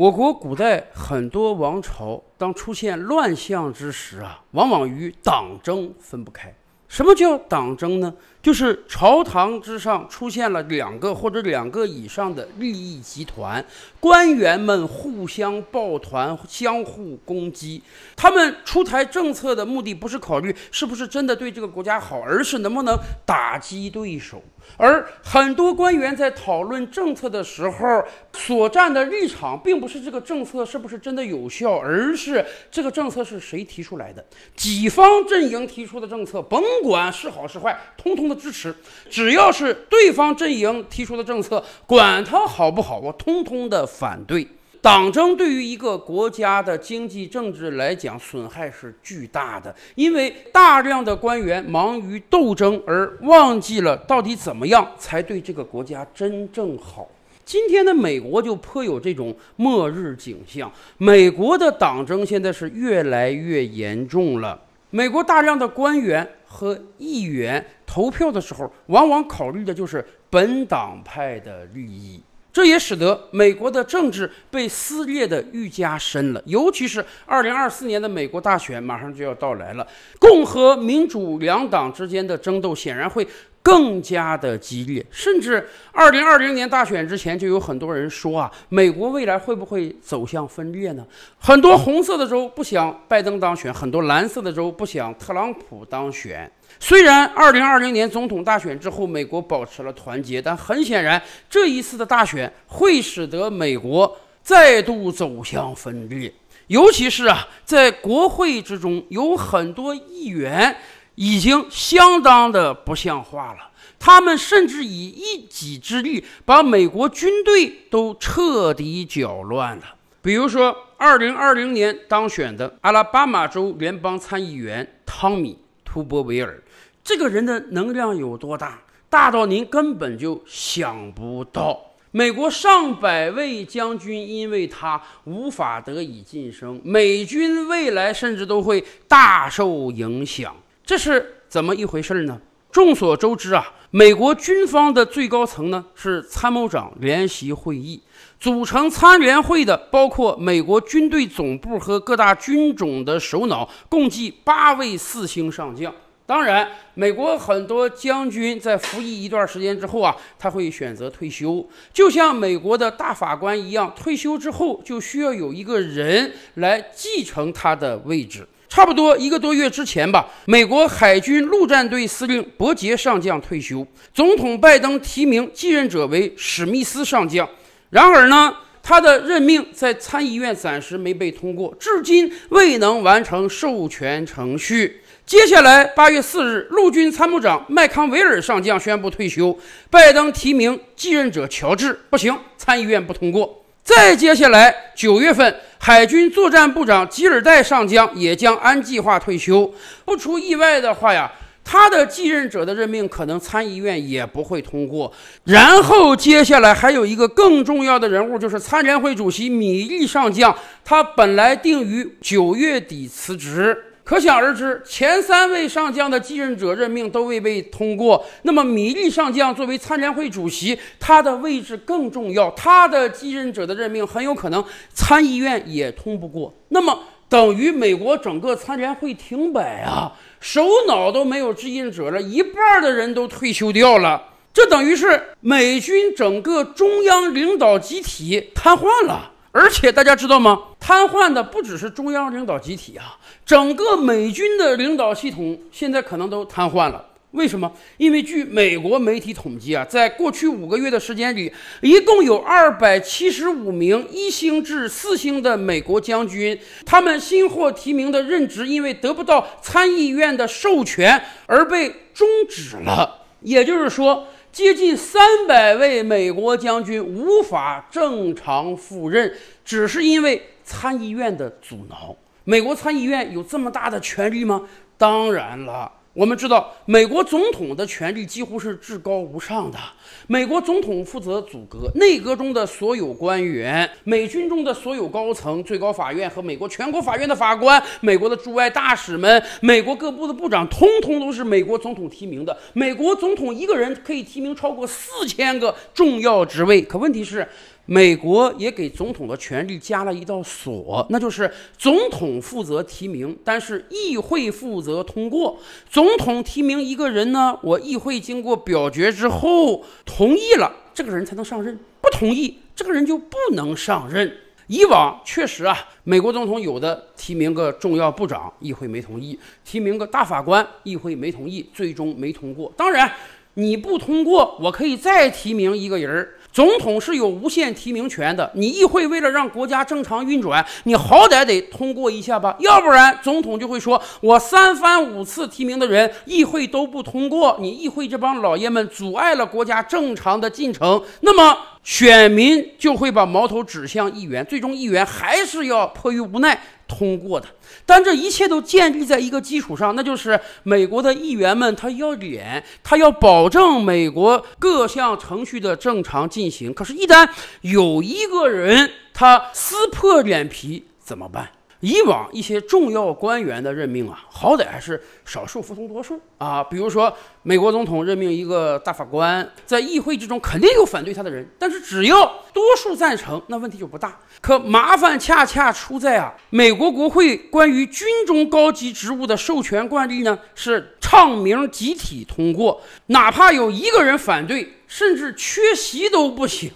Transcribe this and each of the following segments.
我国古代很多王朝，当出现乱象之时啊，往往与党争分不开。什么叫党争呢？就是朝堂之上出现了两个或者两个以上的利益集团，官员们互相抱团、相互攻击。他们出台政策的目的，不是考虑是不是真的对这个国家好，而是能不能打击对手。而很多官员在讨论政策的时候，所站的立场并不是这个政策是不是真的有效，而是这个政策是谁提出来的，己方阵营提出的政策，甭管是好是坏，通通的支持；只要是对方阵营提出的政策，管它好不好，我通通的反对。党争对于一个国家的经济、政治来讲，损害是巨大的。因为大量的官员忙于斗争，而忘记了到底怎么样才对这个国家真正好。今天的美国就颇有这种末日景象。美国的党争现在是越来越严重了。美国大量的官员和议员投票的时候，往往考虑的就是本党派的利益。这也使得美国的政治被撕裂的愈加深了，尤其是二零二四年的美国大选马上就要到来了，共和民主两党之间的争斗显然会。更加的激烈，甚至二零二零年大选之前就有很多人说啊，美国未来会不会走向分裂呢？很多红色的州不想拜登当选，很多蓝色的州不想特朗普当选。虽然二零二零年总统大选之后，美国保持了团结，但很显然，这一次的大选会使得美国再度走向分裂。尤其是啊，在国会之中有很多议员。已经相当的不像话了。他们甚至以一己之力把美国军队都彻底搅乱了。比如说，二零二零年当选的阿拉巴马州联邦参议员汤米·图伯维尔，这个人的能量有多大？大到您根本就想不到。美国上百位将军因为他无法得以晋升，美军未来甚至都会大受影响。这是怎么一回事呢？众所周知啊，美国军方的最高层呢是参谋长联席会议，组成参联会的包括美国军队总部和各大军种的首脑，共计八位四星上将。当然，美国很多将军在服役一段时间之后啊，他会选择退休，就像美国的大法官一样，退休之后就需要有一个人来继承他的位置。差不多一个多月之前吧，美国海军陆战队司令伯杰上将退休，总统拜登提名继任者为史密斯上将。然而呢，他的任命在参议院暂时没被通过，至今未能完成授权程序。接下来，八月四日，陆军参谋长麦康维尔上将宣布退休，拜登提名继任者乔治，不行，参议院不通过。再接下来，九月份，海军作战部长吉尔戴上将也将按计划退休。不出意外的话呀，他的继任者的任命可能参议院也不会通过。然后接下来还有一个更重要的人物，就是参联会主席米利上将，他本来定于九月底辞职。可想而知，前三位上将的继任者任命都未被通过。那么，米利上将作为参联会主席，他的位置更重要，他的继任者的任命很有可能参议院也通不过。那么，等于美国整个参联会停摆啊！首脑都没有继任者了，一半的人都退休掉了，这等于是美军整个中央领导集体瘫痪了。而且，大家知道吗？瘫痪的不只是中央领导集体啊，整个美军的领导系统现在可能都瘫痪了。为什么？因为据美国媒体统计啊，在过去五个月的时间里，一共有二百七十五名一星至四星的美国将军，他们新获提名的任职，因为得不到参议院的授权而被终止了。也就是说。接近三百位美国将军无法正常赴任，只是因为参议院的阻挠。美国参议院有这么大的权力吗？当然了。我们知道，美国总统的权力几乎是至高无上的。美国总统负责组阁，内阁中的所有官员、美军中的所有高层、最高法院和美国全国法院的法官、美国的驻外大使们、美国各部的部长，通通都是美国总统提名的。美国总统一个人可以提名超过四千个重要职位。可问题是，美国也给总统的权力加了一道锁，那就是总统负责提名，但是议会负责通过。总统提名一个人呢，我议会经过表决之后同意了，这个人才能上任；不同意，这个人就不能上任。以往确实啊，美国总统有的提名个重要部长，议会没同意；提名个大法官，议会没同意，最终没通过。当然，你不通过，我可以再提名一个人儿。总统是有无限提名权的，你议会为了让国家正常运转，你好歹得通过一下吧，要不然总统就会说，我三番五次提名的人，议会都不通过，你议会这帮老爷们阻碍了国家正常的进程，那么选民就会把矛头指向议员，最终议员还是要迫于无奈。通过的，但这一切都建立在一个基础上，那就是美国的议员们，他要脸，他要保证美国各项程序的正常进行。可是，一旦有一个人他撕破脸皮，怎么办？以往一些重要官员的任命啊，好歹还是少数服从多数啊。比如说，美国总统任命一个大法官，在议会之中肯定有反对他的人，但是只要多数赞成，那问题就不大。可麻烦恰恰出在啊，美国国会关于军中高级职务的授权惯例呢，是唱名集体通过，哪怕有一个人反对，甚至缺席都不行。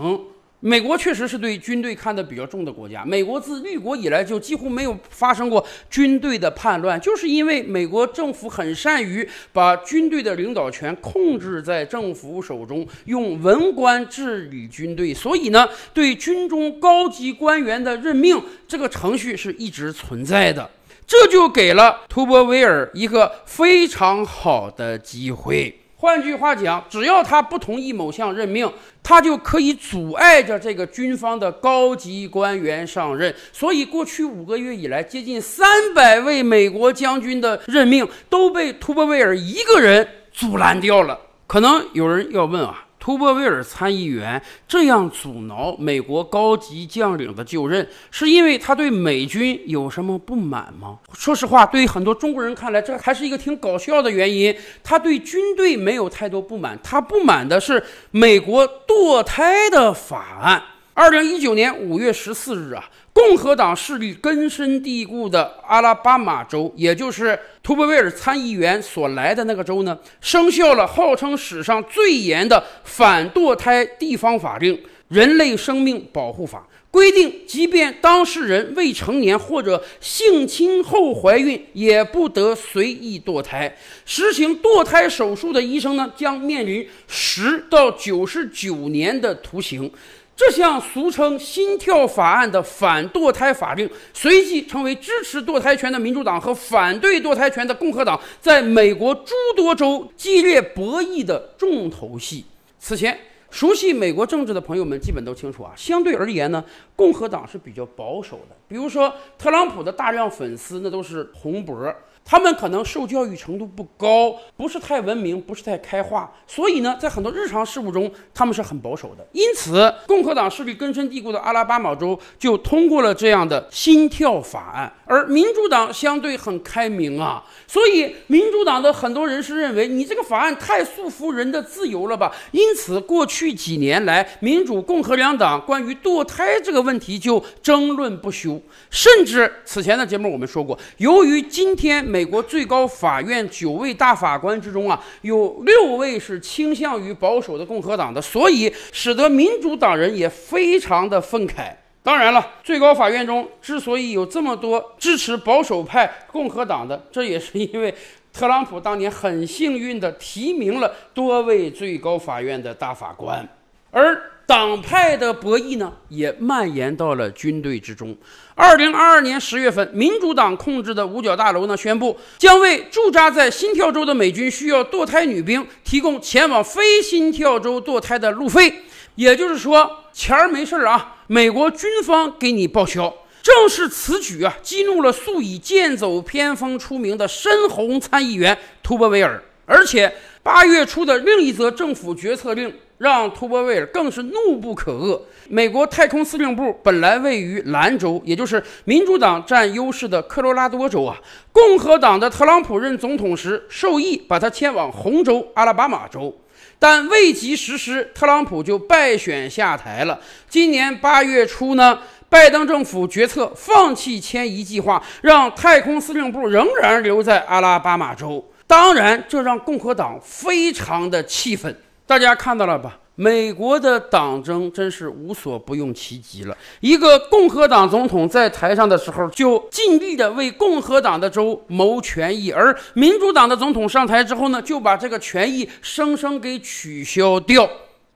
美国确实是对军队看得比较重的国家。美国自立国以来就几乎没有发生过军队的叛乱，就是因为美国政府很善于把军队的领导权控制在政府手中，用文官治理军队。所以呢，对军中高级官员的任命这个程序是一直存在的，这就给了图伯维尔一个非常好的机会。换句话讲，只要他不同意某项任命，他就可以阻碍着这个军方的高级官员上任。所以，过去五个月以来，接近三百位美国将军的任命都被图波维尔一个人阻拦掉了。可能有人要问啊？图伯威尔参议员这样阻挠美国高级将领的就任，是因为他对美军有什么不满吗？说实话，对于很多中国人看来，这还是一个挺搞笑的原因。他对军队没有太多不满，他不满的是美国堕胎的法案。二零一九年五月十四日啊。共和党势力根深蒂固的阿拉巴马州，也就是图伯维尔参议员所来的那个州呢，生效了号称史上最严的反堕胎地方法令《人类生命保护法》，规定，即便当事人未成年或者性侵后怀孕，也不得随意堕胎。实行堕胎手术的医生呢，将面临十到九十九年的徒刑。这项俗称“心跳法案”的反堕胎法令，随即成为支持堕胎权的民主党和反对堕胎权的共和党在美国诸多州激烈博弈的重头戏。此前，熟悉美国政治的朋友们基本都清楚啊，相对而言呢，共和党是比较保守的。比如说，特朗普的大量粉丝那都是红脖。他们可能受教育程度不高，不是太文明，不是太开化，所以呢，在很多日常事务中，他们是很保守的。因此，共和党势力根深蒂固的阿拉巴马州就通过了这样的“心跳法案”，而民主党相对很开明啊，所以民主党的很多人是认为你这个法案太束缚人的自由了吧？因此，过去几年来，民主、共和两党关于堕胎这个问题就争论不休，甚至此前的节目我们说过，由于今天。美国最高法院九位大法官之中啊，有六位是倾向于保守的共和党的，所以使得民主党人也非常的愤慨。当然了，最高法院中之所以有这么多支持保守派共和党的，这也是因为特朗普当年很幸运地提名了多位最高法院的大法官，而。党派的博弈呢，也蔓延到了军队之中。二零二二年十月份，民主党控制的五角大楼呢，宣布将为驻扎在新跳州的美军需要堕胎女兵提供前往非心跳州堕胎的路费，也就是说，钱儿没事儿啊，美国军方给你报销。正是此举啊，激怒了素以剑走偏锋出名的深红参议员图伯维尔，而且八月初的另一则政府决策令。让图波维尔更是怒不可遏。美国太空司令部本来位于兰州，也就是民主党占优势的科罗拉多州啊。共和党的特朗普任总统时，授意把它迁往红州阿拉巴马州，但未及实施，特朗普就败选下台了。今年八月初呢，拜登政府决策放弃迁移计划，让太空司令部仍然留在阿拉巴马州。当然，这让共和党非常的气愤。大家看到了吧？美国的党争真是无所不用其极了。一个共和党总统在台上的时候，就尽力的为共和党的州谋权益，而民主党的总统上台之后呢，就把这个权益生生给取消掉。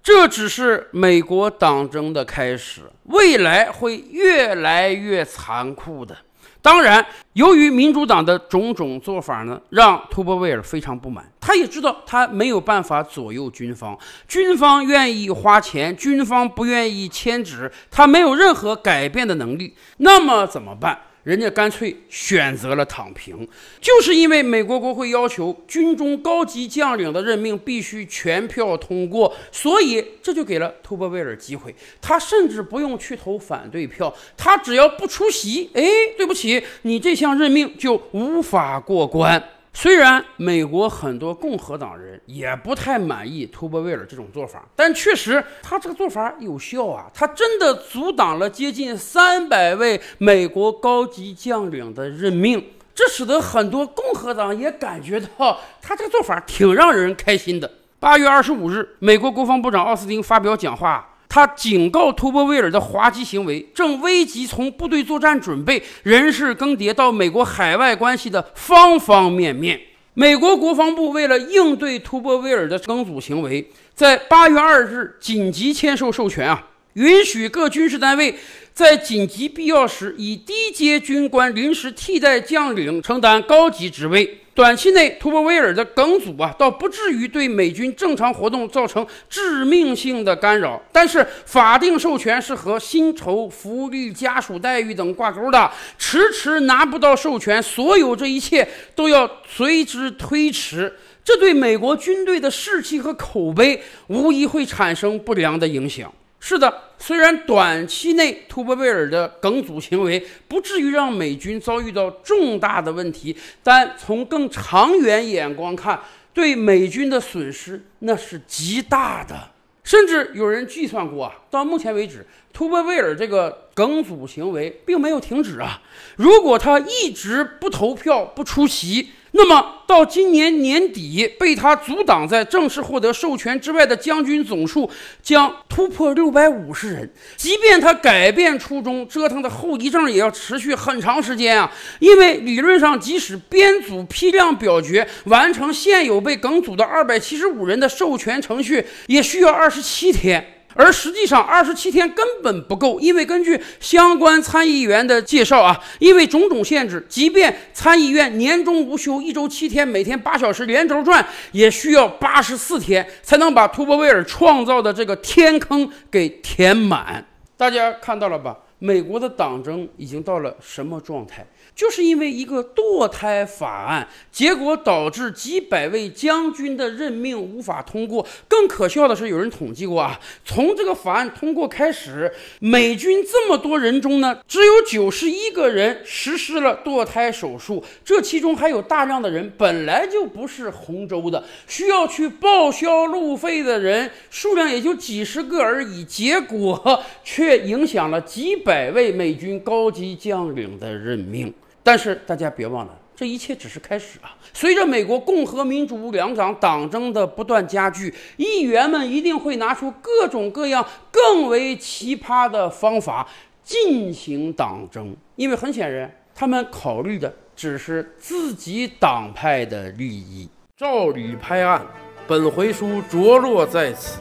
这只是美国党争的开始，未来会越来越残酷的。当然，由于民主党的种种做法呢，让托波维尔非常不满。他也知道，他没有办法左右军方，军方愿意花钱，军方不愿意迁职，他没有任何改变的能力。那么怎么办？人家干脆选择了躺平，就是因为美国国会要求军中高级将领的任命必须全票通过，所以这就给了托波贝尔机会。他甚至不用去投反对票，他只要不出席，哎，对不起，你这项任命就无法过关。虽然美国很多共和党人也不太满意图波威尔这种做法，但确实他这个做法有效啊！他真的阻挡了接近三百位美国高级将领的任命，这使得很多共和党也感觉到他这个做法挺让人开心的。八月二十五日，美国国防部长奥斯汀发表讲话。他警告图波威尔的滑稽行为正危及从部队作战准备、人事更迭到美国海外关系的方方面面。美国国防部为了应对图波威尔的更组行为，在八月二日紧急签授授权啊，允许各军事单位在紧急必要时以低阶军官临时替代将领承担高级职位。短期内，图波威尔的梗阻啊，倒不至于对美军正常活动造成致命性的干扰。但是，法定授权是和薪酬、福利、家属待遇等挂钩的，迟迟拿不到授权，所有这一切都要随之推迟。这对美国军队的士气和口碑，无疑会产生不良的影响。是的，虽然短期内图波贝尔的梗阻行为不至于让美军遭遇到重大的问题，但从更长远眼光看，对美军的损失那是极大的。甚至有人计算过啊，到目前为止。图波维尔这个梗阻行为并没有停止啊！如果他一直不投票不出席，那么到今年年底被他阻挡在正式获得授权之外的将军总数将突破六百五十人。即便他改变初衷，折腾的后遗症也要持续很长时间啊！因为理论上，即使编组批量表决完成现有被梗阻的二百七十五人的授权程序，也需要二十七天。而实际上，二十七天根本不够，因为根据相关参议员的介绍啊，因为种种限制，即便参议院年终无休，一周七天，每天八小时连轴转，也需要八十四天才能把图波威尔创造的这个天坑给填满。大家看到了吧？美国的党争已经到了什么状态？就是因为一个堕胎法案，结果导致几百位将军的任命无法通过。更可笑的是，有人统计过啊，从这个法案通过开始，美军这么多人中呢，只有九十一个人实施了堕胎手术。这其中还有大量的人本来就不是洪州的，需要去报销路费的人数量也就几十个而已。结果却影响了几百位美军高级将领的任命。但是大家别忘了，这一切只是开始啊！随着美国共和民主两党党争的不断加剧，议员们一定会拿出各种各样更为奇葩的方法进行党争，因为很显然，他们考虑的只是自己党派的利益。照例拍案，本回书着落在此。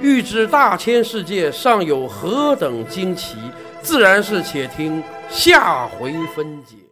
欲知大千世界尚有何等惊奇？自然是，且听下回分解。